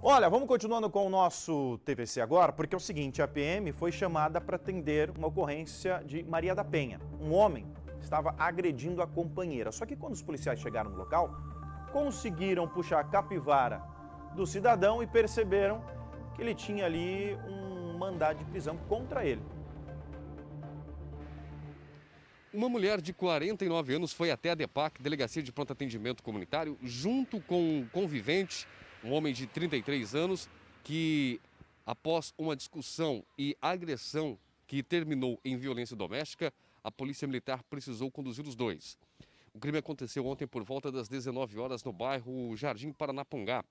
Olha, vamos continuando com o nosso TVC agora, porque é o seguinte, a PM foi chamada para atender uma ocorrência de Maria da Penha. Um homem estava agredindo a companheira. Só que quando os policiais chegaram no local, conseguiram puxar a capivara do cidadão e perceberam que ele tinha ali um mandado de prisão contra ele. Uma mulher de 49 anos foi até a DEPAC, Delegacia de Pronto Atendimento Comunitário, junto com um convivente um homem de 33 anos que, após uma discussão e agressão que terminou em violência doméstica, a Polícia Militar precisou conduzir os dois. O crime aconteceu ontem por volta das 19 horas no bairro Jardim Paranapongá.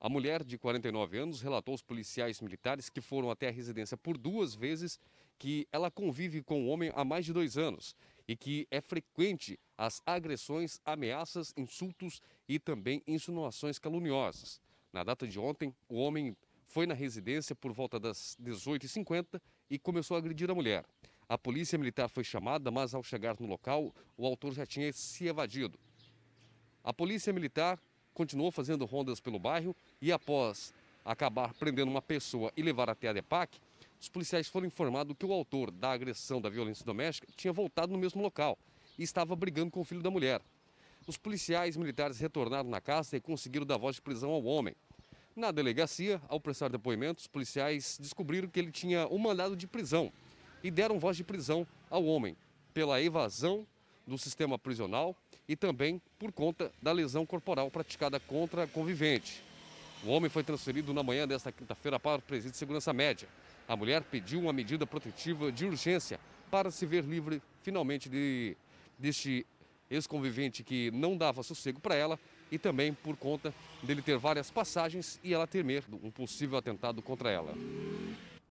A mulher, de 49 anos, relatou aos policiais militares que foram até a residência por duas vezes que ela convive com o homem há mais de dois anos e que é frequente as agressões, ameaças, insultos e também insinuações caluniosas. Na data de ontem, o homem foi na residência por volta das 18h50 e começou a agredir a mulher. A polícia militar foi chamada, mas ao chegar no local, o autor já tinha se evadido. A polícia militar continuou fazendo rondas pelo bairro e, após acabar prendendo uma pessoa e levar até a DEPAC, os policiais foram informados que o autor da agressão da violência doméstica tinha voltado no mesmo local e estava brigando com o filho da mulher. Os policiais militares retornaram na casa e conseguiram dar voz de prisão ao homem. Na delegacia, ao prestar depoimento, os policiais descobriram que ele tinha um mandado de prisão e deram voz de prisão ao homem pela evasão do sistema prisional e também por conta da lesão corporal praticada contra a convivente. O homem foi transferido na manhã desta quinta-feira para o presídio de segurança média. A mulher pediu uma medida protetiva de urgência para se ver livre finalmente de, deste ex-convivente que não dava sossego para ela e também por conta dele ter várias passagens e ela temer um possível atentado contra ela.